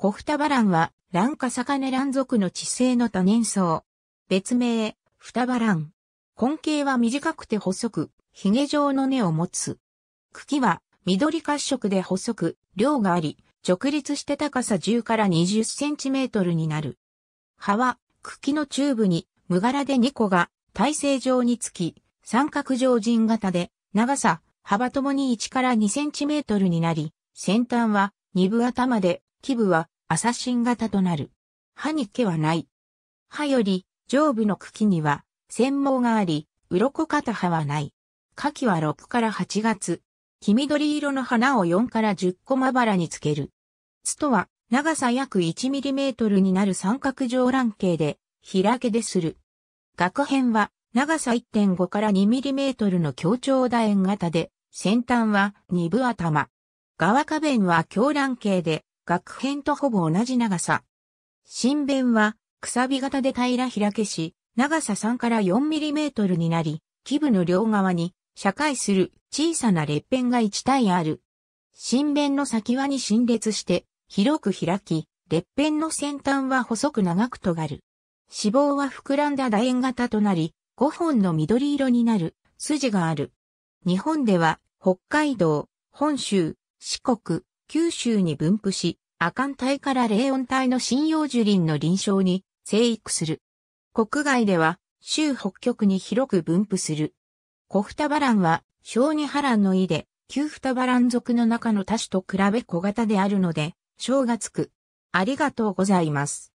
コフタバランは、ランカサカネラン属の地性の多年草。別名、フタバラン。根茎は短くて細く、ヒゲ状の根を持つ。茎は、緑褐色で細く、量があり、直立して高さ10から20センチメートルになる。葉は、茎のチューブに、無柄で2個が、体勢状につき、三角状陣型で、長さ、幅ともに1から2センチメートルになり、先端は、二分頭で基部はアサシン型となる。歯に毛はない。歯より上部の茎には繊毛があり、鱗型歯はない。夏季は6から8月。黄緑色の花を4から10個まばらにつける。ツとは長さ約1トルになる三角状卵形で、開けでする。額辺は長さ1.5から2トルの強調楕円型で、先端は二部頭。側下弁は強卵形で、学編とほぼ同じ長さ。新弁は、くさび型で平ら開けし、長さ3から4ミリメートルになり、基部の両側に、社会する小さな裂片が1体ある。新弁の先輪に陳列して、広く開き、裂片の先端は細く長く尖る。脂肪は膨らんだ楕円型となり、5本の緑色になる筋がある。日本では、北海道、本州、四国、九州に分布し、亜寒帯から冷温帯の針葉樹林の臨床に生育する。国外では、州北極に広く分布する。コフタバランは、小児波乱の意で、旧双葉蘭族の中の多種と比べ小型であるので、小がつく。ありがとうございます。